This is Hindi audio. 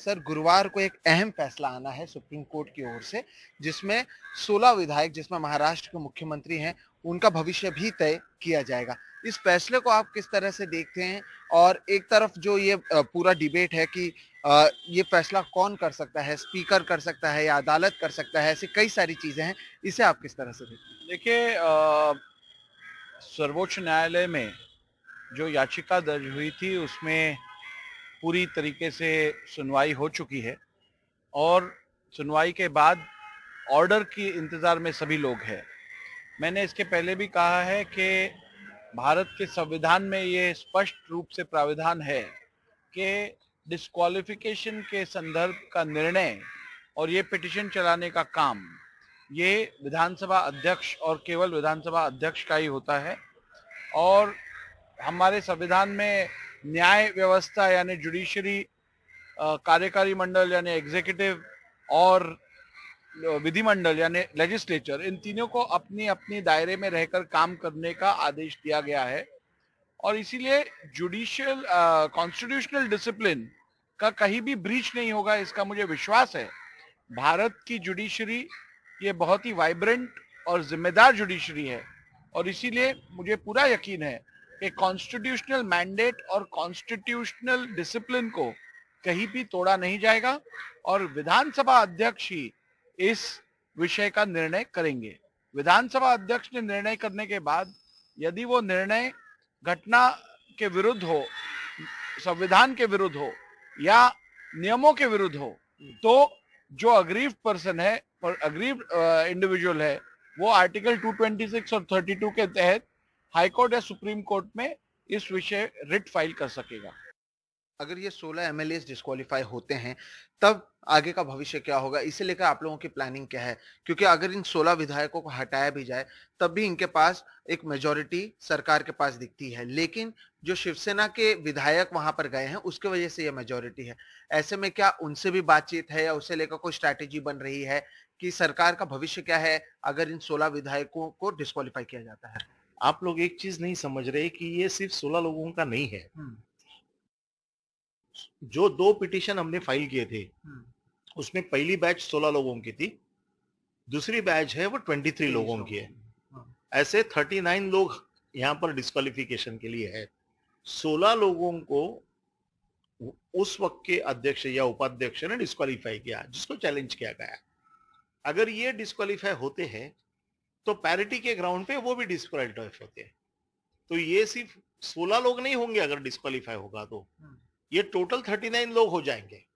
सर गुरुवार को एक अहम फैसला आना है सुप्रीम कोर्ट की ओर से जिसमें 16 विधायक जिसमें महाराष्ट्र के मुख्यमंत्री हैं उनका भविष्य भी तय किया जाएगा इस फैसले को आप किस तरह से देखते हैं और एक तरफ जो ये पूरा डिबेट है कि ये फैसला कौन कर सकता है स्पीकर कर सकता है या अदालत कर सकता है ऐसी कई सारी चीजें हैं इसे आप किस तरह से देखते हैं देखिए सर्वोच्च न्यायालय में जो याचिका दर्ज हुई थी उसमें पूरी तरीके से सुनवाई हो चुकी है और सुनवाई के बाद ऑर्डर की इंतज़ार में सभी लोग हैं मैंने इसके पहले भी कहा है कि भारत के संविधान में ये स्पष्ट रूप से प्राविधान है कि डिस्कालिफिकेशन के संदर्भ का निर्णय और ये पिटिशन चलाने का काम ये विधानसभा अध्यक्ष और केवल विधानसभा अध्यक्ष का ही होता है और हमारे संविधान में न्याय व्यवस्था यानी जुडिशरी कार्यकारी मंडल यानी एग्जीक्यूटिव और विधिमंडल यानी लेजिस्लेचर इन तीनों को अपनी अपनी दायरे में रहकर काम करने का आदेश दिया गया है और इसीलिए जुडिशियल कॉन्स्टिट्यूशनल डिसिप्लिन का कहीं भी ब्रीच नहीं होगा इसका मुझे विश्वास है भारत की जुडिशरी ये बहुत ही वाइब्रेंट और जिम्मेदार जुडिशरी है और इसीलिए मुझे पूरा यकीन है कि कॉन्स्टिट्यूशनल मैंडेट और कॉन्स्टिट्यूशनल डिसिप्लिन को कहीं भी तोड़ा नहीं जाएगा और विधानसभा अध्यक्ष ही इस विषय का निर्णय करेंगे विधानसभा अध्यक्ष ने निर्णय करने के बाद यदि वो निर्णय घटना के विरुद्ध हो संविधान के विरुद्ध हो या नियमों के विरुद्ध हो तो जो अग्रीव पर्सन है पर अग्रीव इंडिविजुअल है वो आर्टिकल 226 और 32 के तहत हाईकोर्ट या सुप्रीम कोर्ट में इस विषय रिट फाइल कर सकेगा अगर ये 16 एम एल डिस्कालीफाई होते हैं तब आगे का भविष्य क्या होगा इसे लेकर आप लोगों की प्लानिंग क्या है क्योंकि अगर इन 16 विधायकों को हटाया भी जाए तब भी इनके पास एक मेजोरिटी सरकार के पास दिखती है लेकिन जो शिवसेना के विधायक वहां पर गए हैं उसके वजह से ये मेजोरिटी है ऐसे में क्या उनसे भी बातचीत है या उसे लेकर कोई स्ट्रैटेजी बन रही है कि सरकार का भविष्य क्या है अगर इन सोलह विधायकों को डिस्कालीफाई किया जाता है आप लोग एक चीज नहीं समझ रहे कि ये सिर्फ सोलह लोगों का नहीं है हम्म। जो दो पिटिशन हमने फाइल किए थे हम्म। उसमें पहली बैच सोलह लोगों की थी दूसरी बैच है वो ट्वेंटी थ्री लोगों की है हाँ। ऐसे थर्टी नाइन लोग यहाँ पर डिस्कालिफिकेशन के लिए है सोलह लोगों को उस वक्त के अध्यक्ष या उपाध्यक्ष ने डिस्कालीफाई किया जिसको चैलेंज किया गया अगर ये डिस्कालीफाई होते हैं तो पैरिटी के ग्राउंड पे वो भी डिस्कालीफाई होते हैं तो ये सिर्फ सोलह लोग नहीं होंगे अगर डिस्कालीफाई होगा तो हम्म। ये टोटल थर्टी नाइन लोग हो जाएंगे